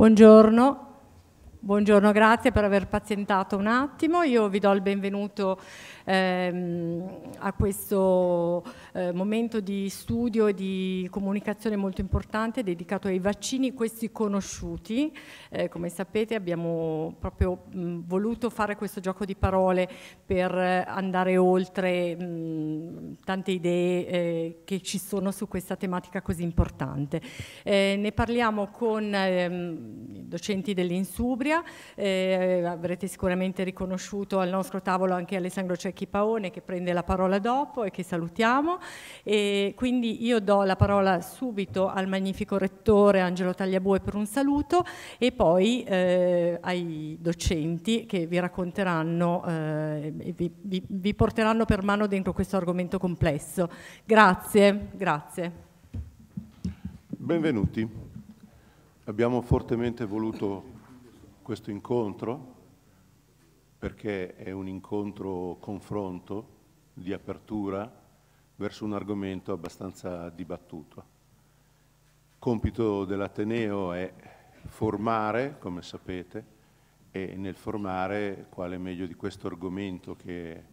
Buongiorno, Buongiorno, grazie per aver pazientato un attimo. Io vi do il benvenuto ehm, a questo eh, momento di studio e di comunicazione molto importante dedicato ai vaccini, questi conosciuti. Eh, come sapete abbiamo proprio mh, mm, voluto fare questo gioco di parole per eh, andare oltre mh, mm, tante idee eh, che ci sono su questa tematica così importante. Eh, ne parliamo con ehm, i docenti dell'Insubria Calabria, eh, avrete sicuramente riconosciuto al nostro tavolo anche Alessandro Cecchi Paone che prende la parola dopo e che salutiamo e quindi io do la parola subito al magnifico rettore Angelo Tagliabue per un saluto e poi eh, ai docenti che vi racconteranno, eh, vi, vi, vi porteranno per mano dentro questo argomento complesso. Grazie, grazie. Benvenuti. Abbiamo fortemente voluto questo incontro perché è un incontro confronto di apertura verso un argomento abbastanza dibattuto. Il compito dell'Ateneo è formare, come sapete, e nel formare quale meglio di questo argomento che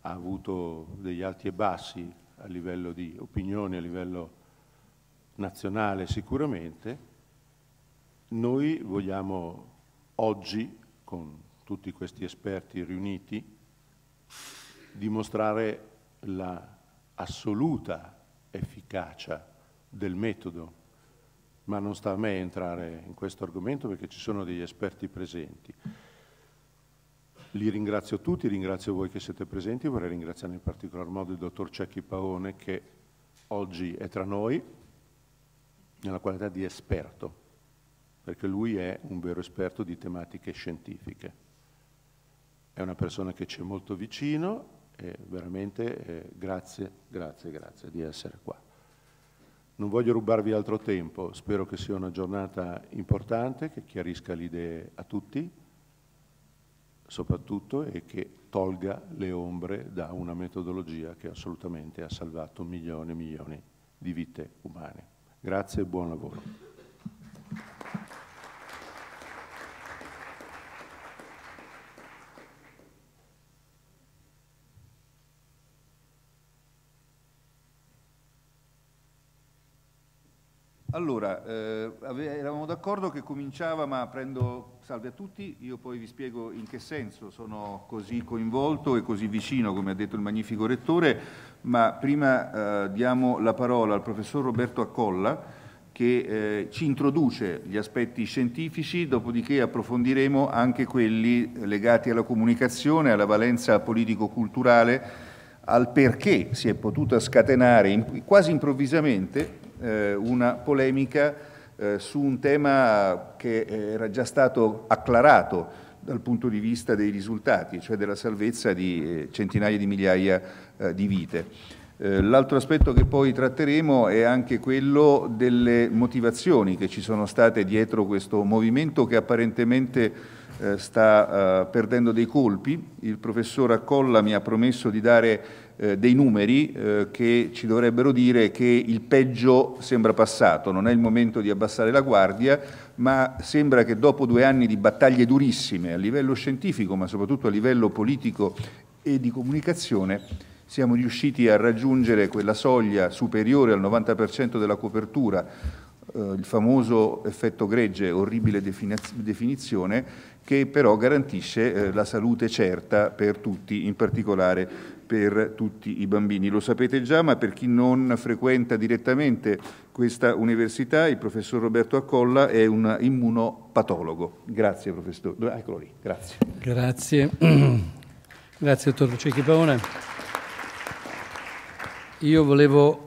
ha avuto degli alti e bassi a livello di opinioni, a livello nazionale sicuramente, noi vogliamo oggi, con tutti questi esperti riuniti, dimostrare l'assoluta la efficacia del metodo, ma non sta a me entrare in questo argomento perché ci sono degli esperti presenti. Li ringrazio tutti, ringrazio voi che siete presenti, vorrei ringraziare in particolar modo il dottor Cecchi Paone che oggi è tra noi nella qualità di esperto perché lui è un vero esperto di tematiche scientifiche. È una persona che ci è molto vicino e veramente eh, grazie, grazie, grazie di essere qua. Non voglio rubarvi altro tempo, spero che sia una giornata importante, che chiarisca le idee a tutti, soprattutto, e che tolga le ombre da una metodologia che assolutamente ha salvato milioni e milioni di vite umane. Grazie e buon lavoro. Allora, eh, eravamo d'accordo che cominciava, ma prendo salve a tutti, io poi vi spiego in che senso sono così coinvolto e così vicino, come ha detto il magnifico rettore, ma prima eh, diamo la parola al professor Roberto Accolla che eh, ci introduce gli aspetti scientifici, dopodiché approfondiremo anche quelli legati alla comunicazione, alla valenza politico-culturale, al perché si è potuta scatenare in, quasi improvvisamente eh, una polemica eh, su un tema che eh, era già stato acclarato dal punto di vista dei risultati, cioè della salvezza di eh, centinaia di migliaia eh, di vite. L'altro aspetto che poi tratteremo è anche quello delle motivazioni che ci sono state dietro questo movimento che apparentemente eh, sta eh, perdendo dei colpi. Il professor Accolla mi ha promesso di dare eh, dei numeri eh, che ci dovrebbero dire che il peggio sembra passato, non è il momento di abbassare la guardia, ma sembra che dopo due anni di battaglie durissime a livello scientifico, ma soprattutto a livello politico e di comunicazione, siamo riusciti a raggiungere quella soglia superiore al 90% della copertura, eh, il famoso effetto gregge, orribile definizione, che però garantisce eh, la salute certa per tutti, in particolare per tutti i bambini. Lo sapete già, ma per chi non frequenta direttamente questa università, il professor Roberto Accolla è un immunopatologo. Grazie, professore. Eccolo lì, grazie. Grazie. Grazie, dottor Lucecchi Paone. Io volevo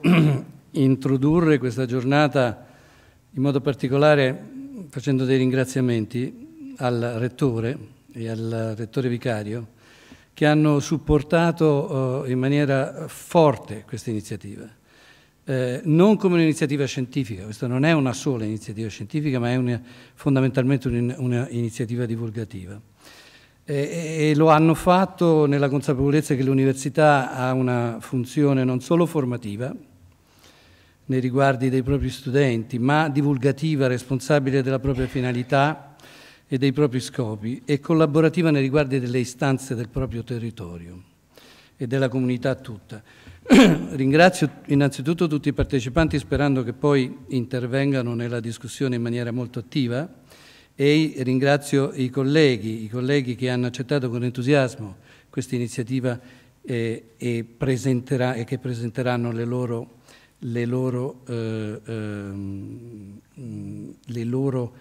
introdurre questa giornata in modo particolare facendo dei ringraziamenti al Rettore e al Rettore Vicario che hanno supportato eh, in maniera forte questa iniziativa. Eh, non come un'iniziativa scientifica, questa non è una sola iniziativa scientifica, ma è una, fondamentalmente un'iniziativa divulgativa. E, e, lo hanno fatto nella consapevolezza che l'università ha una funzione non solo formativa nei riguardi dei propri studenti, ma divulgativa, responsabile della propria finalità e dei propri scopi e collaborativa nei riguardi delle istanze del proprio territorio e della comunità tutta. Ringrazio innanzitutto tutti i partecipanti sperando che poi intervengano nella discussione in maniera molto attiva e ringrazio i colleghi, i colleghi che hanno accettato con entusiasmo questa iniziativa eh, e, e, e, che presenteranno le loro, le loro, eh, eh, le loro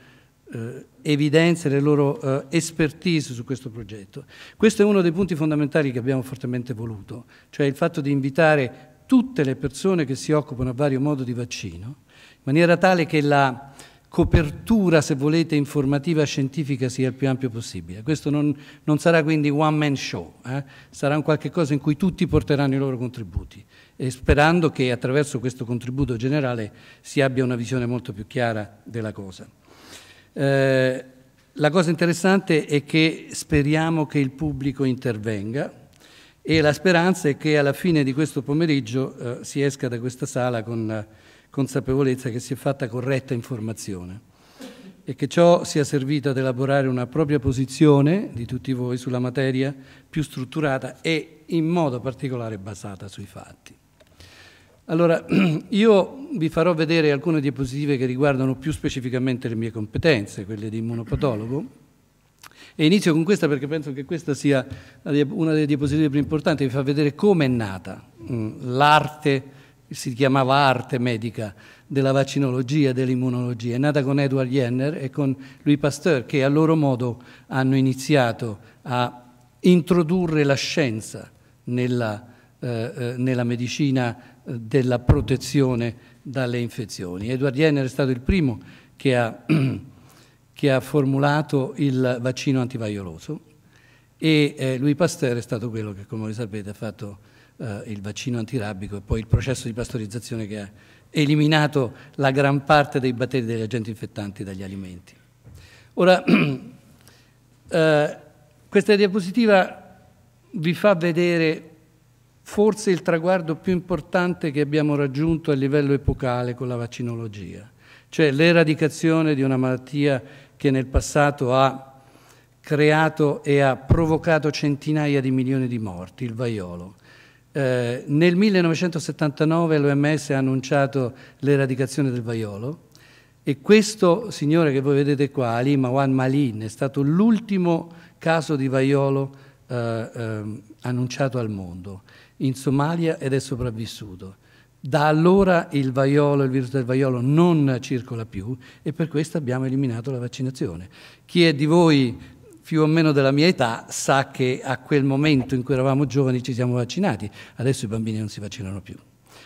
eh, evidenze, le loro eh, expertise su questo progetto. Questo è uno dei punti fondamentali che abbiamo fortemente voluto, cioè il fatto di invitare tutte le persone che si occupano a vario modo di vaccino, in maniera tale che la copertura, se volete, informativa scientifica sia il più ampio possibile. Questo non, non sarà quindi one man show, eh? sarà un qualche cosa in cui tutti porteranno i loro contributi e sperando che attraverso questo contributo generale si abbia una visione molto più chiara della cosa. Eh, la cosa interessante è che speriamo che il pubblico intervenga e la speranza è che alla fine di questo pomeriggio eh, si esca da questa sala con eh, consapevolezza che si è fatta corretta informazione e che ciò sia servito ad elaborare una propria posizione di tutti voi sulla materia più strutturata e in modo particolare basata sui fatti. Allora, io vi farò vedere alcune diapositive che riguardano più specificamente le mie competenze, quelle di immunopatologo, e inizio con questa perché penso che questa sia una delle diapositive più importanti, vi fa vedere come è nata mm, l'arte, si chiamava arte medica, della vaccinologia dell'immunologia. È nata con Edward Jenner e con Louis Pasteur, che a loro modo hanno iniziato a introdurre la scienza nella, eh, eh nella medicina della protezione dalle infezioni. Edward Jenner è stato il primo che ha, che ha formulato il vaccino antivaioloso e eh, Louis Pasteur è stato quello che, come voi sapete, ha fatto eh, il vaccino antirabico e poi il processo di pastorizzazione che ha eliminato la gran parte dei batteri degli agenti infettanti dagli alimenti. Ora, eh, questa diapositiva vi fa vedere forse il traguardo più importante che abbiamo raggiunto a livello epocale con la vaccinologia, cioè l'eradicazione di una malattia che nel passato ha creato e ha provocato centinaia di milioni di morti, il vaiolo. Eh, nel 1979 l'OMS ha annunciato l'eradicazione del vaiolo e questo signore che voi vedete qua, Ali Mawan Malin, è stato l'ultimo caso di vaiolo eh, eh, annunciato al mondo in Somalia ed è sopravvissuto. Da allora il, vaiolo, il virus del vaiolo non circola più e per questo abbiamo eliminato la vaccinazione. Chi è di voi più o meno della mia età sa che a quel momento in cui eravamo giovani ci siamo vaccinati, adesso i bambini non si vaccinano più.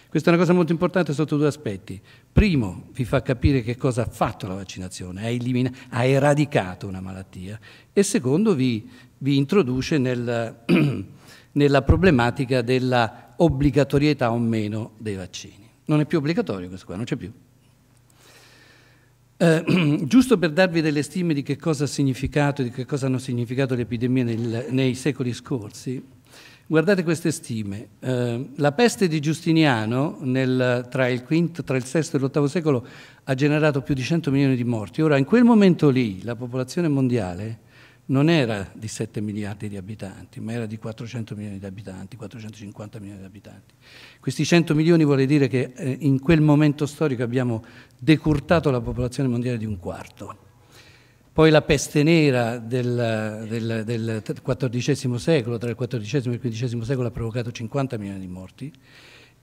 Questa è una cosa molto importante sotto due aspetti. Primo, vi fa capire che cosa ha fatto la vaccinazione, ha, ha eradicato una malattia e secondo, vi, vi introduce nel... nella problematica della obbligatorietà o meno dei vaccini. Non è più obbligatorio questo qua, non c'è più. Eh, giusto per darvi delle stime di che cosa ha significato, e di che cosa hanno significato le epidemie nel, nei secoli scorsi, guardate queste stime. Eh, la peste di Giustiniano nel, tra il VI e l'VIII secolo ha generato più di 100 milioni di morti. Ora, in quel momento lì, la popolazione mondiale non era di 7 miliardi di abitanti, ma era di 400 milioni di abitanti, 450 milioni di abitanti. Questi 100 milioni vuole dire che eh, in quel momento storico abbiamo decurtato la popolazione mondiale di un quarto. Poi la peste nera del, del, del XIV secolo, tra il XIV e il XV secolo, ha provocato 50 milioni di morti.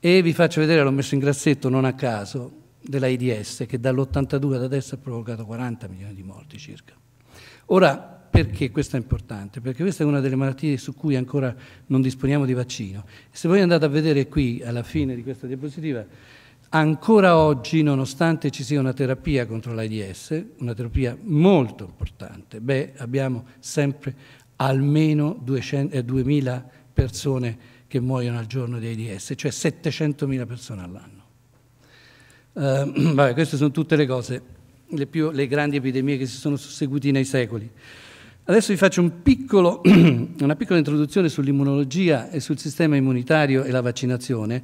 E vi faccio vedere, l'ho messo in grassetto non a caso, dell'AIDS, che dall'82 ad adesso ha provocato 40 milioni di morti circa. Ora, perché questo è importante? Perché questa è una delle malattie su cui ancora non disponiamo di vaccino. Se voi andate a vedere qui alla fine di questa diapositiva, ancora oggi, nonostante ci sia una terapia contro l'AIDS, una terapia molto importante, beh, abbiamo sempre almeno 200, eh, 2000 persone che muoiono al giorno di AIDS, cioè 700.000 persone all'anno. Uh, vabbè, queste sono tutte le cose, le, più, le grandi epidemie che si sono susseguite nei secoli. Adesso vi faccio un piccolo, una piccola introduzione sull'immunologia e sul sistema immunitario e la vaccinazione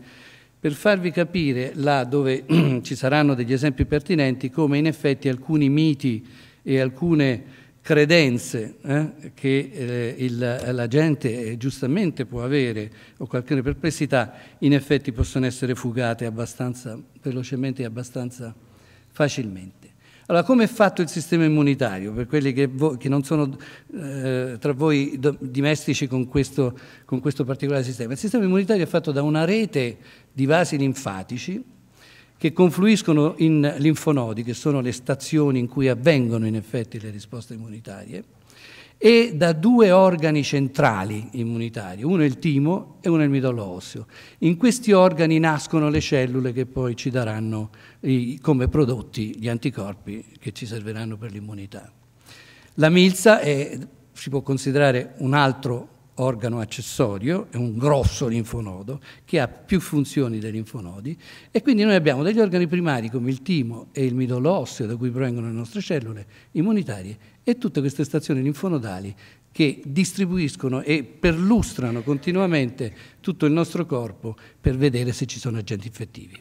per farvi capire, là dove ci saranno degli esempi pertinenti, come in effetti alcuni miti e alcune credenze eh, che eh, il, la gente eh, giustamente può avere o qualche perplessità, in effetti possono essere fugate abbastanza velocemente e abbastanza facilmente. Allora, come è fatto il sistema immunitario? Per quelli che, che non sono eh, tra voi dimestici con questo, con questo particolare sistema. Il sistema immunitario è fatto da una rete di vasi linfatici che confluiscono in linfonodi, che sono le stazioni in cui avvengono in effetti le risposte immunitarie, e da due organi centrali immunitari, uno è il timo e uno è il midollo osseo. In questi organi nascono le cellule che poi ci daranno i, come prodotti gli anticorpi che ci serviranno per l'immunità. La milza è, si può considerare un altro organo accessorio, è un grosso linfonodo che ha più funzioni dei linfonodi e quindi noi abbiamo degli organi primari come il timo e il midollo osseo da cui provengono le nostre cellule immunitarie e tutte queste stazioni linfonodali che distribuiscono e perlustrano continuamente tutto il nostro corpo per vedere se ci sono agenti infettivi.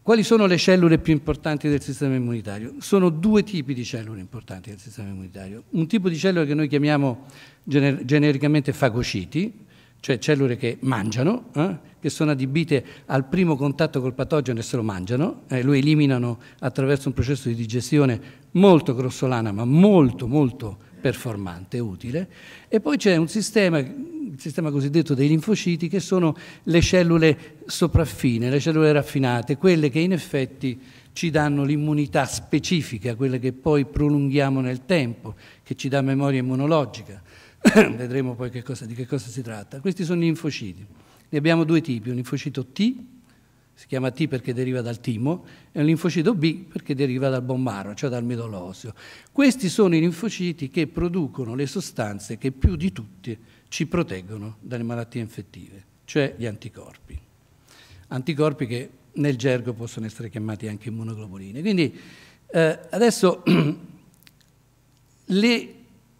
Quali sono le cellule più importanti del sistema immunitario? Sono due tipi di cellule importanti del sistema immunitario. Un tipo di cellule che noi chiamiamo gener genericamente fagociti, cioè cellule che mangiano, eh, che sono adibite al primo contatto col patogeno e se lo mangiano, eh, lo eliminano attraverso un processo di digestione molto grossolana, ma molto, molto performante, utile. E poi c'è un sistema, il sistema cosiddetto dei linfociti, che sono le cellule sopraffine, le cellule raffinate, quelle che in effetti ci danno l'immunità specifica, quella che poi prolunghiamo nel tempo, che ci dà memoria immunologica. Vedremo poi che cosa, di che cosa si tratta. Questi sono gli infociti. Ne abbiamo due tipi, un infocito T, si chiama T perché deriva dal timo, e un linfocito B perché deriva dal bombaro, cioè dal midollo osseo. Questi sono i linfociti che producono le sostanze che più di tutti ci proteggono dalle malattie infettive, cioè gli anticorpi. Anticorpi che nel gergo possono essere chiamati anche immunoglobuline. Quindi eh, adesso le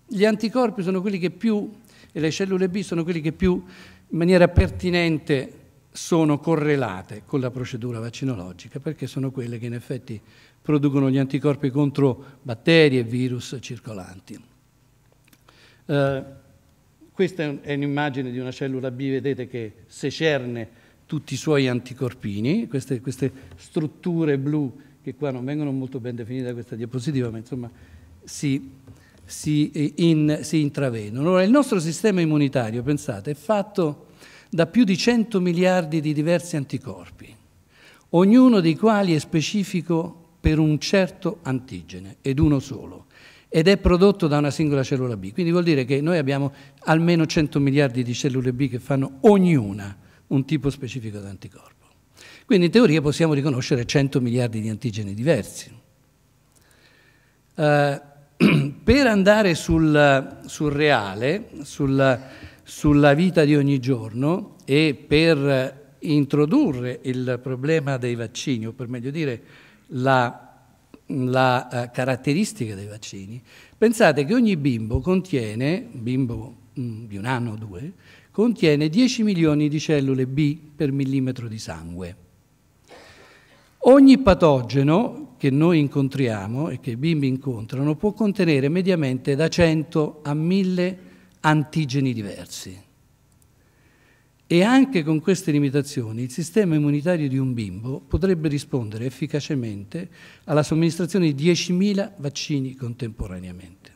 gli anticorpi sono quelli che più, e le cellule B sono quelli che più in maniera pertinente sono correlate con la procedura vaccinologica, perché sono quelle che in effetti producono gli anticorpi contro batteri e virus circolanti. Eh, questa è un'immagine di una cellula B, vedete che secerne tutti i suoi anticorpini, queste, queste strutture blu che qua non vengono molto ben definite da questa diapositiva, ma insomma si si, eh, in, si intravedono. Ora, il nostro sistema immunitario, pensate, è fatto da più di 100 miliardi di diversi anticorpi, ognuno dei quali è specifico per un certo antigene, ed uno solo, ed è prodotto da una singola cellula B. Quindi vuol dire che noi abbiamo almeno 100 miliardi di cellule B che fanno ognuna un tipo specifico di anticorpo. Quindi in teoria possiamo riconoscere 100 miliardi di antigeni diversi. Uh, per andare sul, sul reale, sul, sulla vita di ogni giorno e per introdurre il problema dei vaccini, o per meglio dire la, la eh, caratteristica dei vaccini, pensate che ogni bimbo contiene, un bimbo mm, di un anno o due, contiene 10 milioni di cellule B per millimetro di sangue. Ogni patogeno che noi incontriamo e che i bimbi incontrano può contenere mediamente da 100 a 1000 antigeni diversi. E anche con queste limitazioni il sistema immunitario di un bimbo potrebbe rispondere efficacemente alla somministrazione di 10.000 vaccini contemporaneamente.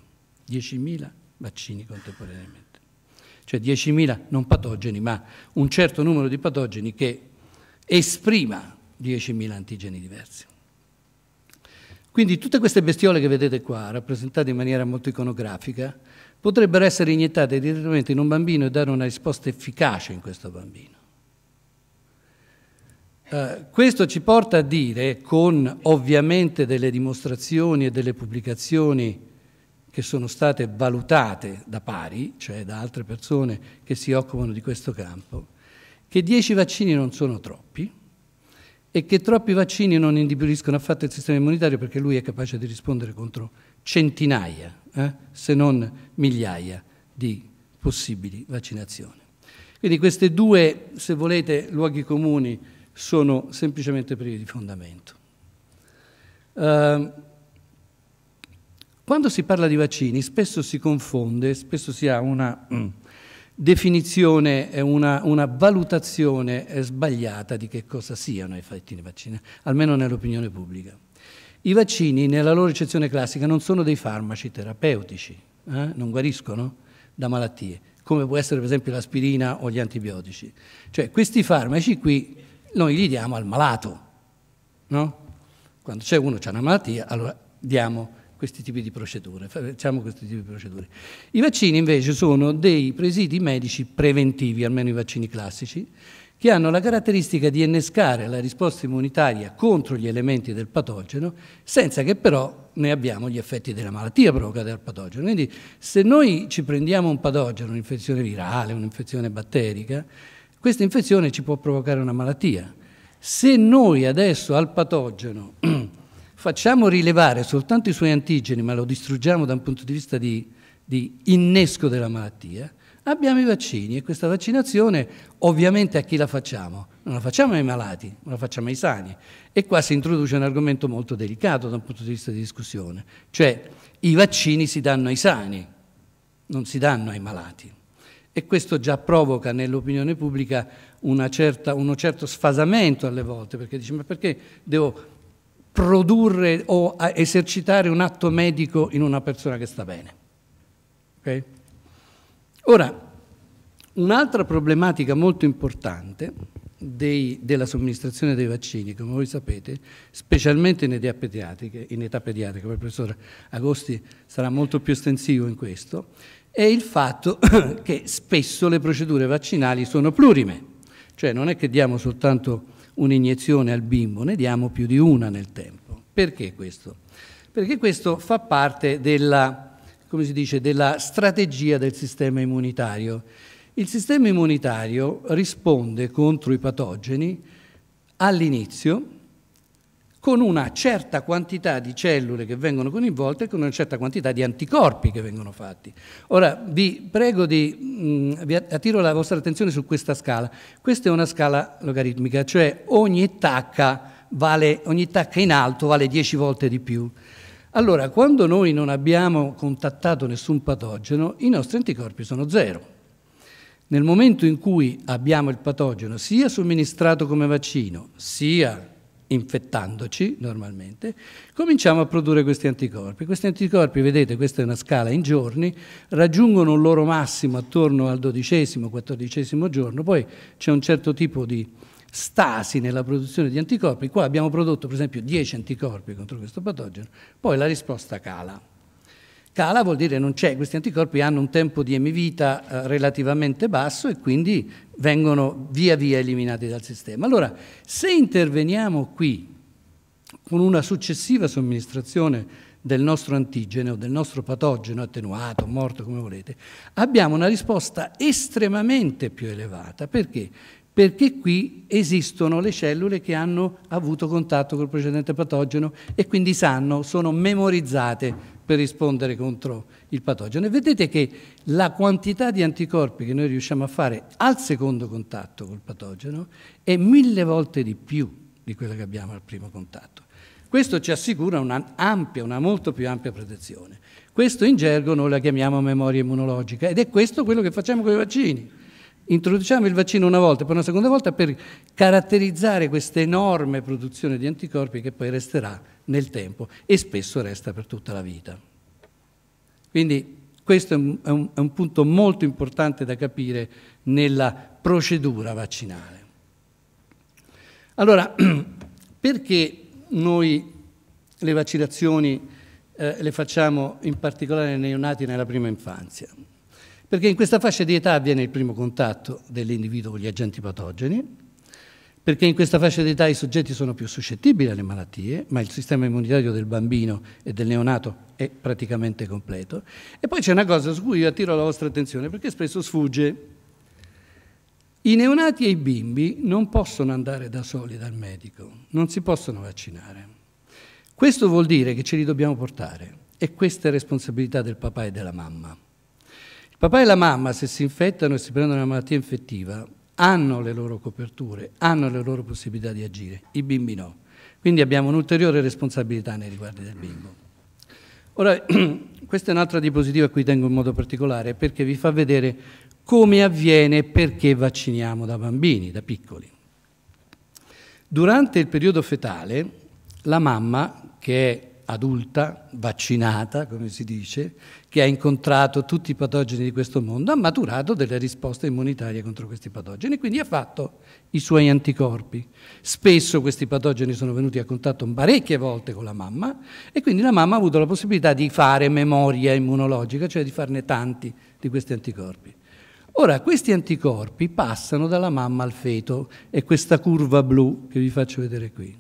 10.000 vaccini contemporaneamente. Cioè 10.000 non patogeni, ma un certo numero di patogeni che esprima 10.000 antigeni diversi. Quindi tutte queste bestiole che vedete qua, rappresentate in maniera molto iconografica, potrebbero essere iniettate direttamente in un bambino e dare una risposta efficace in questo bambino. Uh, questo ci porta a dire, con ovviamente delle dimostrazioni e delle pubblicazioni che sono state valutate da pari, cioè da altre persone che si occupano di questo campo, che 10 vaccini non sono troppi, e che troppi vaccini non indeboliscono affatto il sistema immunitario perché lui è capace di rispondere contro centinaia, eh, se non migliaia di possibili vaccinazioni. Quindi questi due, se volete, luoghi comuni sono semplicemente privi di fondamento. Eh, quando si parla di vaccini spesso si confonde, spesso si ha una... Mm, definizione una, una, valutazione eh, sbagliata di che cosa siano i vaccini vaccinali, almeno nell'opinione pubblica. I vaccini, nella loro eccezione classica, non sono dei farmaci terapeutici, eh? non guariscono da malattie, come può essere per esempio l'aspirina o gli antibiotici. Cioè questi farmaci qui noi li diamo al malato, no? Quando c'è uno che ha una malattia, allora diamo questi tipi di procedure. Facciamo questi tipi di procedure. I vaccini invece sono dei presidi medici preventivi, almeno i vaccini classici, che hanno la caratteristica di innescare la risposta immunitaria contro gli elementi del patogeno, senza che però ne abbiamo gli effetti della malattia provocata dal patogeno. Quindi se noi ci prendiamo un patogeno, un'infezione virale, un'infezione batterica, questa infezione ci può provocare una malattia. Se noi adesso al patogeno facciamo rilevare soltanto i suoi antigeni, ma lo distruggiamo da un punto di vista di, di innesco della malattia, abbiamo i vaccini e questa vaccinazione ovviamente a chi la facciamo? Non la facciamo ai malati, ma la facciamo ai sani. E qua si introduce un argomento molto delicato da un punto di vista di discussione, cioè i vaccini si danno ai sani, non si danno ai malati. E questo già provoca nell'opinione pubblica certa, uno certo sfasamento alle volte, perché dice ma perché devo produrre o esercitare un atto medico in una persona che sta bene. Okay? Ora, un'altra problematica molto importante dei, della somministrazione dei vaccini, come voi sapete, specialmente in età pediatrica, in età pediatrica il professor Agosti sarà molto più estensivo in questo, è il fatto che spesso le procedure vaccinali sono plurime, cioè non è che diamo soltanto un'iniezione al bimbo, ne diamo più di una nel tempo. Perché questo? Perché questo fa parte della, dice, della strategia del sistema immunitario. Il sistema immunitario risponde contro i patogeni all'inizio con una certa quantità di cellule che vengono coinvolte e con una certa quantità di anticorpi che vengono fatti. Ora vi prego di, mh, mm, vi attiro la vostra attenzione su questa scala. Questa è una scala logaritmica, cioè ogni tacca, vale, ogni tacca in alto vale 10 volte di più. Allora, quando noi non abbiamo contattato nessun patogeno, i nostri anticorpi sono zero. Nel momento in cui abbiamo il patogeno sia somministrato come vaccino, sia infettandoci normalmente, cominciamo a produrre questi anticorpi. Questi anticorpi, vedete, questa è una scala in giorni, raggiungono il loro massimo attorno al dodicesimo, quattordicesimo giorno, poi c'è un certo tipo di stasi nella produzione di anticorpi, qua abbiamo prodotto per esempio 10 anticorpi contro questo patogeno, poi la risposta cala. Cala vuol dire non c'è, questi anticorpi hanno un tempo di emivita eh, relativamente basso e quindi vengono via via eliminati dal sistema. Allora, se interveniamo qui con una successiva somministrazione del nostro antigene o del nostro patogeno attenuato, morto, come volete, abbiamo una risposta estremamente più elevata. Perché? Perché qui esistono le cellule che hanno avuto contatto col precedente patogeno e quindi sanno, sono memorizzate per rispondere contro il patogeno. E vedete che la quantità di anticorpi che noi riusciamo a fare al secondo contatto col patogeno è mille volte di più di quella che abbiamo al primo contatto. Questo ci assicura un'ampia, una molto più ampia protezione. Questo in gergo noi la chiamiamo memoria immunologica ed è questo quello che facciamo con i vaccini. Introduciamo il vaccino una volta e poi una seconda volta per caratterizzare questa enorme produzione di anticorpi che poi resterà nel tempo e spesso resta per tutta la vita. Quindi questo è un, è un, è un punto molto importante da capire nella procedura vaccinale. Allora, perché noi le vaccinazioni eh, le facciamo in particolare nei neonati nella prima infanzia? Perché in questa fascia di età avviene il primo contatto dell'individuo con gli agenti patogeni, perché in questa fascia d'età i soggetti sono più suscettibili alle malattie, ma il sistema immunitario del bambino e del neonato è praticamente completo. E poi c'è una cosa su cui io attiro la vostra attenzione, perché spesso sfugge. I neonati e i bimbi non possono andare da soli dal medico, non si possono vaccinare. Questo vuol dire che ce li dobbiamo portare e questa è responsabilità del papà e della mamma. Il papà e la mamma, se si infettano e si prendono una malattia infettiva, hanno le loro coperture, hanno le loro possibilità di agire, i bimbi no. Quindi abbiamo un'ulteriore responsabilità nei riguardi del bimbo. Ora, questa è un'altra diapositiva a cui tengo in modo particolare perché vi fa vedere come avviene e perché vacciniamo da bambini, da piccoli. Durante il periodo fetale, la mamma, che è adulta, vaccinata, come si dice, che ha incontrato tutti i patogeni di questo mondo, ha maturato delle risposte immunitarie contro questi patogeni, quindi ha fatto i suoi anticorpi. Spesso questi patogeni sono venuti a contatto parecchie volte con la mamma e quindi la mamma ha avuto la possibilità di fare memoria immunologica, cioè di farne tanti di questi anticorpi. Ora, questi anticorpi passano dalla mamma al feto, è questa curva blu che vi faccio vedere qui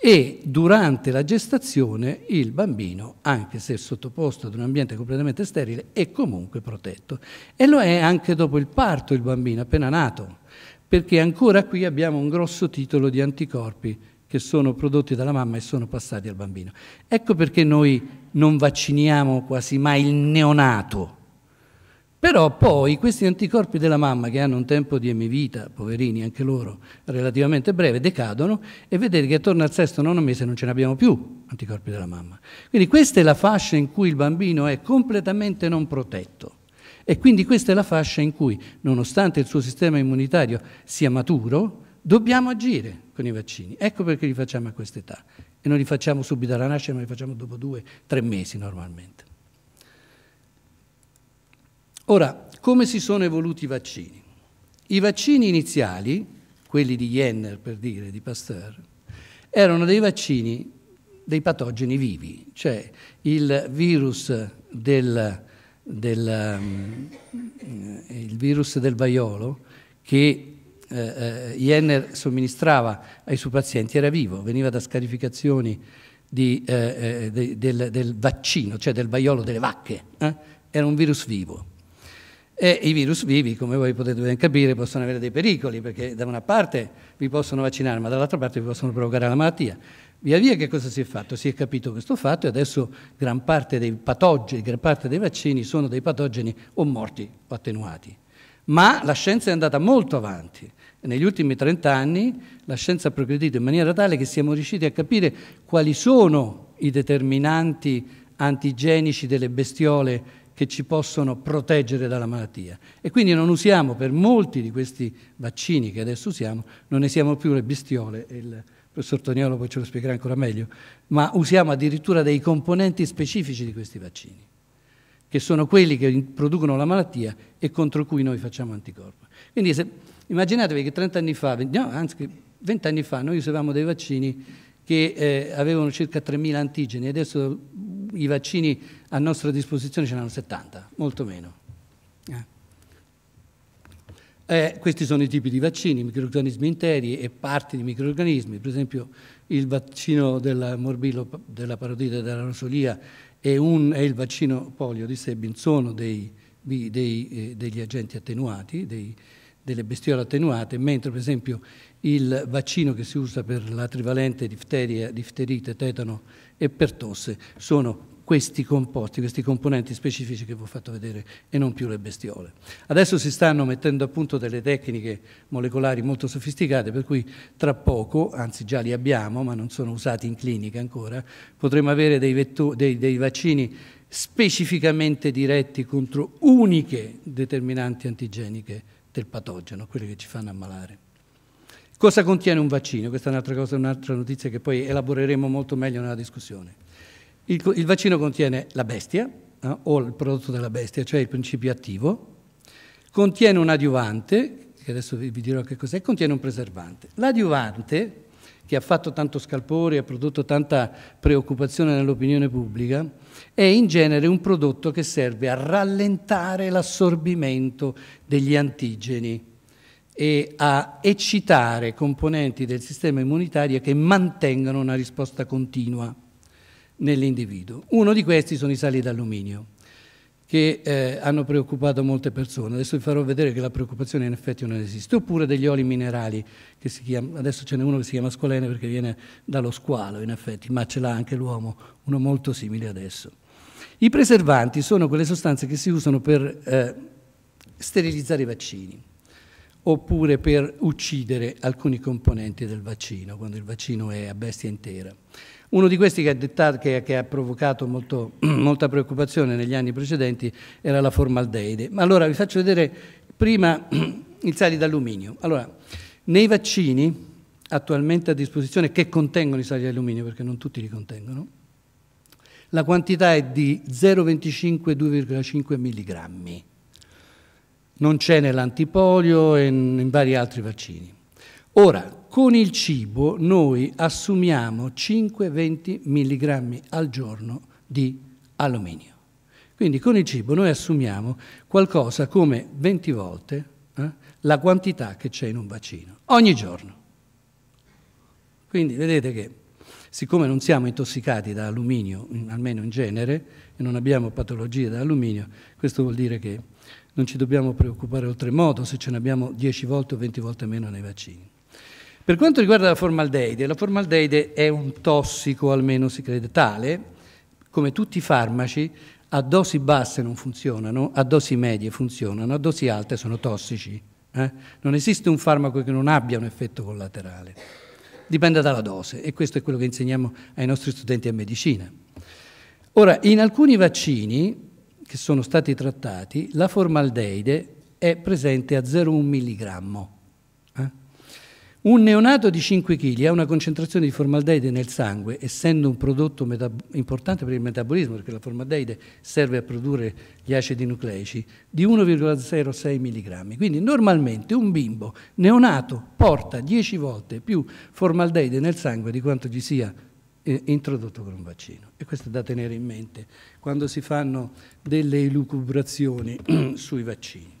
e durante la gestazione il bambino, anche se sottoposto ad un ambiente completamente sterile, è comunque protetto. E lo è anche dopo il parto il bambino appena nato, perché ancora qui abbiamo un grosso titolo di anticorpi che sono prodotti dalla mamma e sono passati al bambino. Ecco perché noi non vacciniamo quasi mai il neonato, però poi questi anticorpi della mamma, che hanno un tempo di emivita, poverini anche loro, relativamente breve, decadono e vedete che attorno al sesto nono mese non ce ne abbiamo più anticorpi della mamma. Quindi questa è la fascia in cui il bambino è completamente non protetto. E quindi questa è la fascia in cui, nonostante il suo sistema immunitario sia maturo, dobbiamo agire con i vaccini. Ecco perché li facciamo a quest'età. E non li facciamo subito alla nascita, ma li facciamo dopo due, tre mesi normalmente. Ora, come si sono evoluti i vaccini? I vaccini iniziali, quelli di Jenner per dire, di Pasteur, erano dei vaccini dei patogeni vivi, cioè il virus del, del, eh, il virus del vaiolo che eh, eh, Jenner somministrava ai suoi pazienti era vivo, veniva da scarificazioni di, eh, eh, de, del, del, vaccino, cioè del vaiolo delle vacche, eh? era un virus vivo. E i virus vivi, come voi potete ben capire, possono avere dei pericoli, perché da una parte vi possono vaccinare, ma dall'altra parte vi possono provocare la malattia. Via via che cosa si è fatto? Si è capito questo fatto e adesso gran parte dei patogeni, gran parte dei vaccini sono dei patogeni o morti o attenuati. Ma la scienza è andata molto avanti. Negli ultimi 30 anni la scienza ha progredito in maniera tale che siamo riusciti a capire quali sono i determinanti antigenici delle bestiole che ci possono proteggere dalla malattia. E quindi non usiamo, per molti di questi vaccini che adesso usiamo, non ne siamo più le bestiole, il professor Toniolo poi ce lo spiegherà ancora meglio, ma usiamo addirittura dei componenti specifici di questi vaccini, che sono quelli che producono la malattia e contro cui noi facciamo anticorpi. Quindi se, immaginatevi che 30 anni fa, no, anzi 20 anni fa, noi usavamo dei vaccini che eh, avevano circa 3.000 antigeni, adesso i vaccini a nostra disposizione ce ne n'hanno 70, molto meno. Eh. Eh, questi sono i tipi di vaccini, microorganismi interi e parti di microorganismi, per esempio il vaccino del morbillo della parodite della rosolia e, un, e il vaccino polio di Sebin sono dei, dei, eh, degli agenti attenuati, dei, delle bestiole attenuate, mentre per esempio il vaccino che si usa per la trivalente difteria, difterite, tetano e per tosse. Sono questi composti, questi componenti specifici che vi ho fatto vedere e non più le bestiole. Adesso si stanno mettendo a punto delle tecniche molecolari molto sofisticate, per cui tra poco, anzi già li abbiamo, ma non sono usati in clinica ancora, potremo avere dei, dei, dei vaccini specificamente diretti contro uniche determinanti antigeniche del patogeno, quelle che ci fanno ammalare. Cosa contiene un vaccino? Questa è un'altra cosa, un'altra notizia che poi elaboreremo molto meglio nella discussione. Il, il vaccino contiene la bestia, eh, o il prodotto della bestia, cioè il principio attivo, contiene un adiuvante, che adesso vi dirò che cos'è, contiene un preservante. L'adiuvante, che ha fatto tanto scalpore e ha prodotto tanta preoccupazione nell'opinione pubblica, è in genere un prodotto che serve a rallentare l'assorbimento degli antigeni e a eccitare componenti del sistema immunitario che mantengano una risposta continua nell'individuo. Uno di questi sono i sali d'alluminio, che eh, hanno preoccupato molte persone. Adesso vi farò vedere che la preoccupazione in effetti non esiste. Oppure degli oli minerali, che si chiama, adesso ce n'è uno che si chiama scolene perché viene dallo squalo in effetti, ma ce l'ha anche l'uomo, uno molto simile adesso. I preservanti sono quelle sostanze che si usano per eh, sterilizzare i vaccini oppure per uccidere alcuni componenti del vaccino, quando il vaccino è a bestia intera. Uno di questi che ha, dettato, che, che ha provocato molto, molta preoccupazione negli anni precedenti era la formaldeide. Ma allora vi faccio vedere prima i sali d'alluminio. Allora, nei vaccini attualmente a disposizione che contengono i sali d'alluminio, perché non tutti li contengono, la quantità è di 0,25-2,5 milligrammi non c'è nell'antipolio e in vari altri vaccini. Ora, con il cibo noi assumiamo 5-20 mg al giorno di alluminio. Quindi con il cibo noi assumiamo qualcosa come 20 volte eh, la quantità che c'è in un vaccino, ogni giorno. Quindi vedete che siccome non siamo intossicati da alluminio, almeno in genere, e non abbiamo patologie da alluminio, questo vuol dire che non ci dobbiamo preoccupare oltremodo se ce ne abbiamo 10 volte o 20 volte meno nei vaccini. Per quanto riguarda la formaldeide, la formaldeide è un tossico, almeno si crede tale, come tutti i farmaci, a dosi basse non funzionano, a dosi medie funzionano, a dosi alte sono tossici. Eh? Non esiste un farmaco che non abbia un effetto collaterale. Dipende dalla dose e questo è quello che insegniamo ai nostri studenti a medicina. Ora, in alcuni vaccini che sono stati trattati, la formaldeide è presente a 0,1 mg. Eh? Un neonato di 5 kg ha una concentrazione di formaldeide nel sangue, essendo un prodotto importante per il metabolismo, perché la formaldeide serve a produrre gli acidi nucleici, di 1,06 mg. Quindi normalmente un bimbo neonato porta 10 volte più formaldeide nel sangue di quanto ci sia eh, introdotto con un vaccino. E questo è da tenere in mente quando si fanno delle elucubrazioni sui vaccini.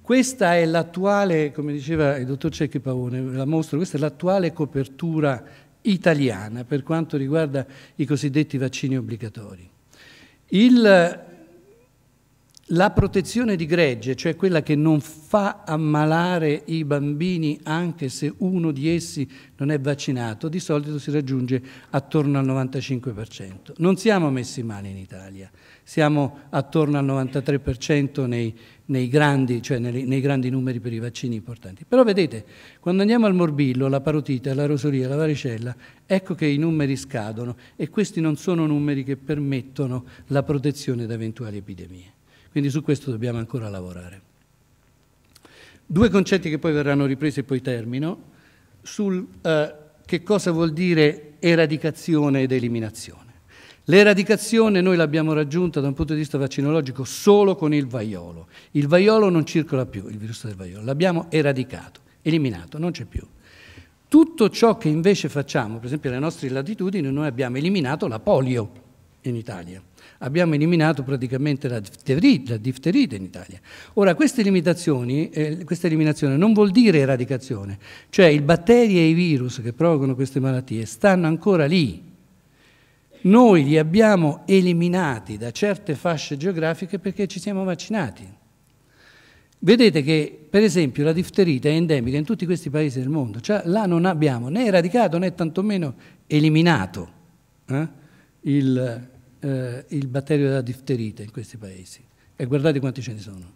Questa è l'attuale, come diceva il dottor Cecchi Pavone, la mostro, questa è l'attuale copertura italiana per quanto riguarda i cosiddetti vaccini obbligatori. Il la protezione di gregge, cioè quella che non fa ammalare i bambini anche se uno di essi non è vaccinato, di solito si raggiunge attorno al 95%. Non siamo messi male in Italia, siamo attorno al 93% nei, nei, grandi, cioè nei, nei grandi numeri per i vaccini importanti. Però vedete, quando andiamo al morbillo, la parotite, la rosolia, la varicella, ecco che i numeri scadono e questi non sono numeri che permettono la protezione da eventuali epidemie. Quindi su questo dobbiamo ancora lavorare. Due concetti che poi verranno ripresi e poi termino, sul eh, che cosa vuol dire eradicazione ed eliminazione. L'eradicazione noi l'abbiamo raggiunta da un punto di vista vaccinologico solo con il vaiolo. Il vaiolo non circola più, il virus del vaiolo, l'abbiamo eradicato, eliminato, non c'è più. Tutto ciò che invece facciamo, per esempio nelle nostre latitudini, noi abbiamo eliminato la polio in Italia abbiamo eliminato praticamente la difterite, la difterite in Italia. Ora, queste, limitazioni, eh, questa eliminazione non vuol dire eradicazione, cioè i batteri e i virus che provocano queste malattie stanno ancora lì. Noi li abbiamo eliminati da certe fasce geografiche perché ci siamo vaccinati. Vedete che, per esempio, la difterite è endemica in tutti questi paesi del mondo, cioè là non abbiamo né eradicato né tantomeno eliminato eh, il, eh, il batterio della difterite in questi paesi. E guardate quanti ce ne sono.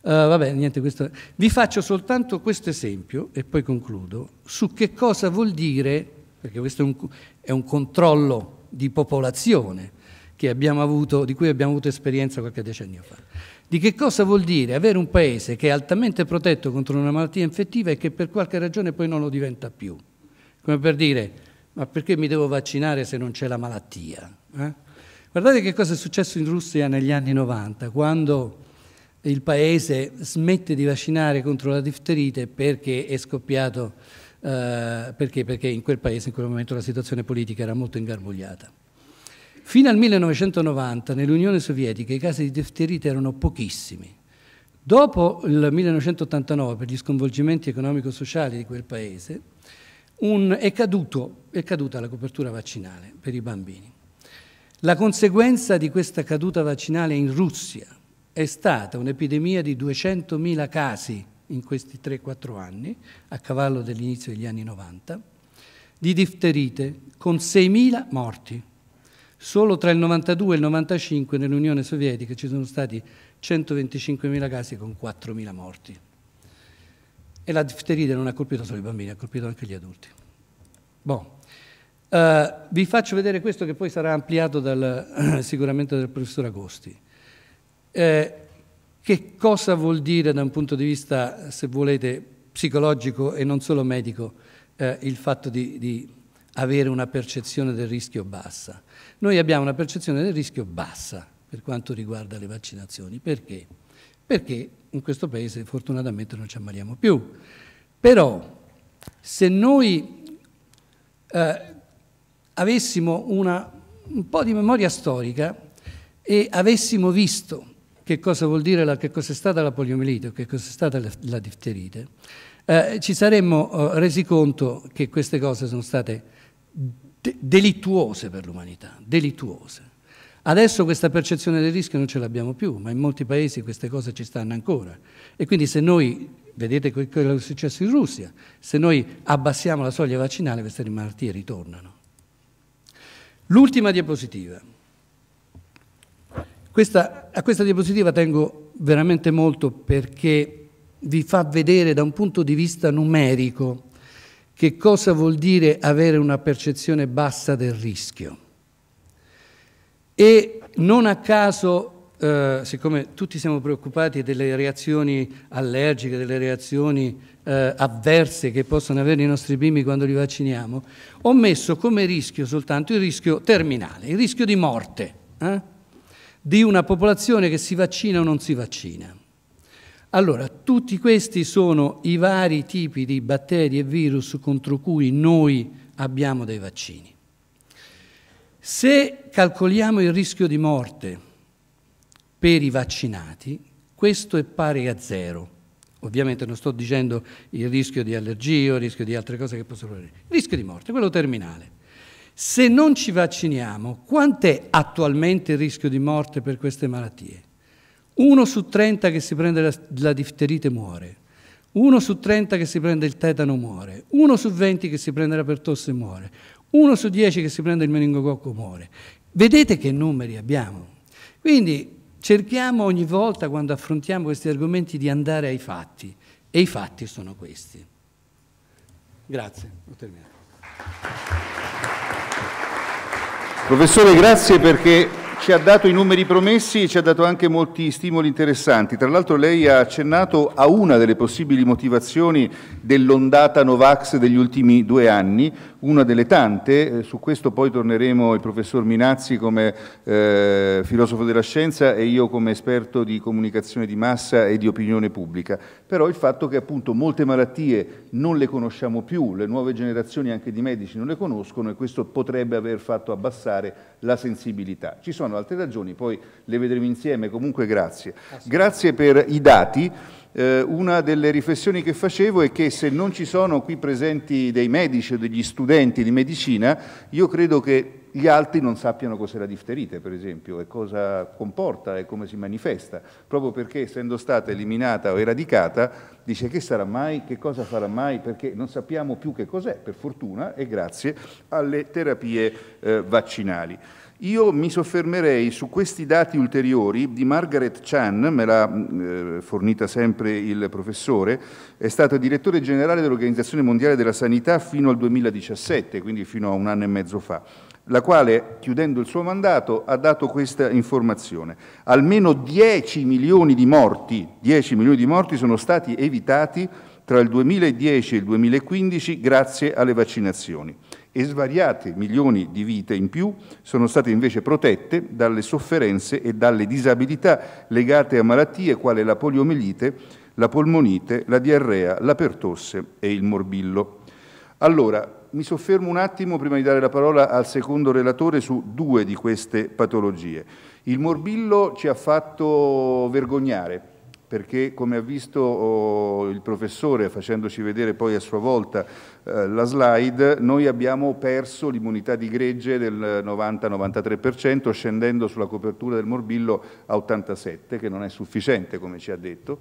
Uh, vabbè, niente, questo... Vi faccio soltanto questo esempio, e poi concludo, su che cosa vuol dire, perché questo è un, è un controllo di popolazione avuto, di cui abbiamo avuto esperienza qualche decennio fa. Di che cosa vuol dire avere un paese che è altamente protetto contro una malattia infettiva e che per qualche ragione poi non lo diventa più? Come per dire, ma perché mi devo vaccinare se non c'è la malattia? Eh? Guardate che cosa è successo in Russia negli anni 90, quando il paese smette di vaccinare contro la difterite perché è scoppiato, eh, perché? perché in quel paese in quel momento la situazione politica era molto ingarbugliata. Fino al 1990 nell'Unione Sovietica i casi di difterite erano pochissimi. Dopo il 1989, per gli sconvolgimenti economico-sociali di quel paese, un, è, caduto, è caduta la copertura vaccinale per i bambini. La conseguenza di questa caduta vaccinale in Russia è stata un'epidemia di 200.000 casi in questi 3-4 anni, a cavallo dell'inizio degli anni 90, di difterite, con 6.000 morti. Solo tra il 92 e il 95 nell'Unione Sovietica ci sono stati 125.000 casi con 4.000 morti e la difterite non ha colpito solo i bambini, ha colpito anche gli adulti. Bon. Uh, vi faccio vedere questo che poi sarà ampliato dal, sicuramente dal professor Agosti. Eh, che cosa vuol dire da un punto di vista, se volete, psicologico e non solo medico, eh, il fatto di, di avere una percezione del rischio bassa? Noi abbiamo una percezione del rischio bassa per quanto riguarda le vaccinazioni. Perché? perché in questo paese fortunatamente non ci ammaliamo più. Però se noi eh, avessimo una, un po' di memoria storica e avessimo visto che cosa vuol dire, la, che cosa è stata la poliomielite o che cosa è stata la, la difterite, eh, ci saremmo eh, resi conto che queste cose sono state de delittuose per l'umanità, delittuose. Adesso questa percezione del rischio non ce l'abbiamo più, ma in molti paesi queste cose ci stanno ancora. E quindi se noi, vedete quello che è successo in Russia, se noi abbassiamo la soglia vaccinale queste malattie ritornano. L'ultima diapositiva. Questa, a questa diapositiva tengo veramente molto perché vi fa vedere da un punto di vista numerico che cosa vuol dire avere una percezione bassa del rischio. E non a caso, eh, siccome tutti siamo preoccupati delle reazioni allergiche, delle reazioni eh, avverse che possono avere i nostri bimbi quando li vacciniamo, ho messo come rischio soltanto il rischio terminale, il rischio di morte eh, di una popolazione che si vaccina o non si vaccina. Allora, tutti questi sono i vari tipi di batteri e virus contro cui noi abbiamo dei vaccini. Se calcoliamo il rischio di morte per i vaccinati, questo è pari a zero. Ovviamente non sto dicendo il rischio di allergia, il rischio di altre cose che possono avere. Il rischio di morte, quello terminale. Se non ci vacciniamo, quant'è attualmente il rischio di morte per queste malattie? Uno su 30 che si prende la, la difterite muore, uno su 30 che si prende il tetano muore, uno su 20 che si prende la pertosse muore, uno su dieci che si prende il meningococco muore. Vedete che numeri abbiamo. Quindi cerchiamo ogni volta, quando affrontiamo questi argomenti, di andare ai fatti. E i fatti sono questi. Grazie, ho terminato. Professore, grazie perché ci ha dato i numeri promessi e ci ha dato anche molti stimoli interessanti. Tra l'altro lei ha accennato a una delle possibili motivazioni dell'ondata Novax degli ultimi due anni, una delle tante, eh, su questo poi torneremo il professor Minazzi come eh, filosofo della scienza e io come esperto di comunicazione di massa e di opinione pubblica, però il fatto che appunto molte malattie non le conosciamo più, le nuove generazioni anche di medici non le conoscono e questo potrebbe aver fatto abbassare la sensibilità. Ci sono sono altre ragioni, poi le vedremo insieme, comunque grazie. Grazie per i dati. Eh, una delle riflessioni che facevo è che se non ci sono qui presenti dei medici o degli studenti di medicina, io credo che gli altri non sappiano cos'è la difterite, per esempio, e cosa comporta e come si manifesta, proprio perché essendo stata eliminata o eradicata, dice che sarà mai, che cosa farà mai, perché non sappiamo più che cos'è, per fortuna, e grazie alle terapie eh, vaccinali. Io mi soffermerei su questi dati ulteriori di Margaret Chan, me l'ha mm, eh, fornita sempre il professore, è stata direttore generale dell'Organizzazione Mondiale della Sanità fino al 2017, quindi fino a un anno e mezzo fa, la quale, chiudendo il suo mandato, ha dato questa informazione. Almeno 10 milioni di morti, 10 milioni di morti sono stati evitati tra il 2010 e il 2015 grazie alle vaccinazioni e svariate milioni di vite in più sono state invece protette dalle sofferenze e dalle disabilità legate a malattie quali la poliomielite, la polmonite, la diarrea, la pertosse e il morbillo. Allora, mi soffermo un attimo prima di dare la parola al secondo relatore su due di queste patologie. Il morbillo ci ha fatto vergognare perché come ha visto oh, il professore facendoci vedere poi a sua volta eh, la slide, noi abbiamo perso l'immunità di gregge del 90-93% scendendo sulla copertura del morbillo a 87 che non è sufficiente come ci ha detto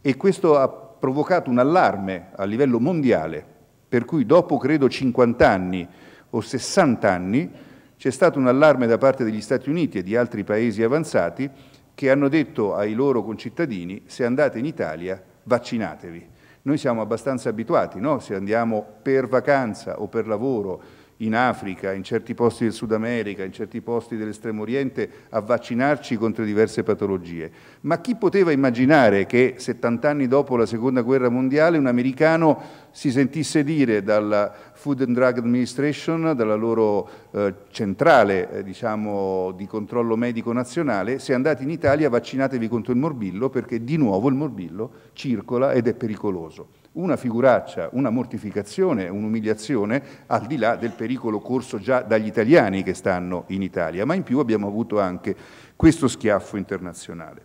e questo ha provocato un allarme a livello mondiale per cui dopo credo 50 anni o 60 anni c'è stato un allarme da parte degli Stati Uniti e di altri paesi avanzati che hanno detto ai loro concittadini se andate in Italia vaccinatevi. Noi siamo abbastanza abituati, no? se andiamo per vacanza o per lavoro in Africa, in certi posti del Sud America, in certi posti dell'Estremo Oriente a vaccinarci contro diverse patologie. Ma chi poteva immaginare che 70 anni dopo la Seconda Guerra Mondiale un americano si sentisse dire dalla Food and Drug Administration, dalla loro eh, centrale eh, diciamo, di controllo medico nazionale, se andate in Italia vaccinatevi contro il morbillo perché di nuovo il morbillo circola ed è pericoloso una figuraccia, una mortificazione, un'umiliazione al di là del pericolo corso già dagli italiani che stanno in Italia, ma in più abbiamo avuto anche questo schiaffo internazionale.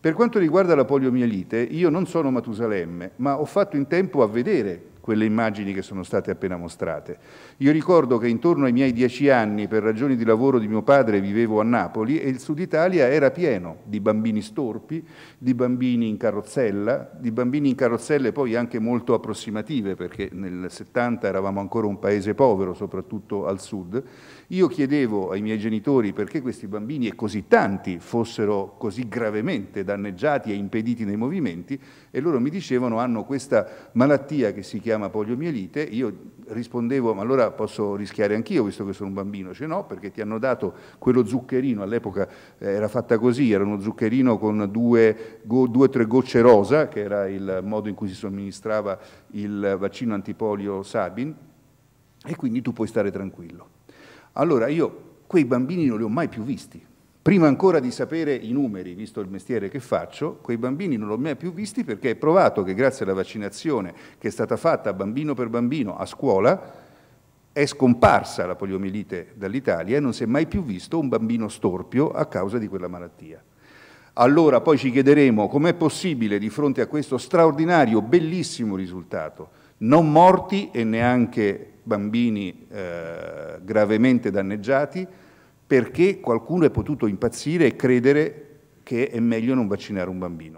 Per quanto riguarda la poliomielite, io non sono Matusalemme, ma ho fatto in tempo a vedere quelle immagini che sono state appena mostrate. Io ricordo che intorno ai miei dieci anni, per ragioni di lavoro di mio padre, vivevo a Napoli e il Sud Italia era pieno di bambini storpi, di bambini in carrozzella, di bambini in carrozzelle poi anche molto approssimative, perché nel 70 eravamo ancora un paese povero, soprattutto al sud. Io chiedevo ai miei genitori perché questi bambini e così tanti fossero così gravemente danneggiati e impediti nei movimenti e loro mi dicevano hanno questa malattia che si chiama chiama poliomielite, io rispondevo ma allora posso rischiare anch'io visto che sono un bambino, cioè, no perché ti hanno dato quello zuccherino, all'epoca eh, era fatta così, era uno zuccherino con due o tre gocce rosa che era il modo in cui si somministrava il vaccino antipolio Sabin e quindi tu puoi stare tranquillo. Allora io quei bambini non li ho mai più visti, Prima ancora di sapere i numeri, visto il mestiere che faccio, quei bambini non li ho mai più visti perché è provato che grazie alla vaccinazione che è stata fatta bambino per bambino a scuola, è scomparsa la poliomielite dall'Italia e non si è mai più visto un bambino storpio a causa di quella malattia. Allora poi ci chiederemo com'è possibile di fronte a questo straordinario, bellissimo risultato, non morti e neanche bambini eh, gravemente danneggiati, perché qualcuno è potuto impazzire e credere che è meglio non vaccinare un bambino.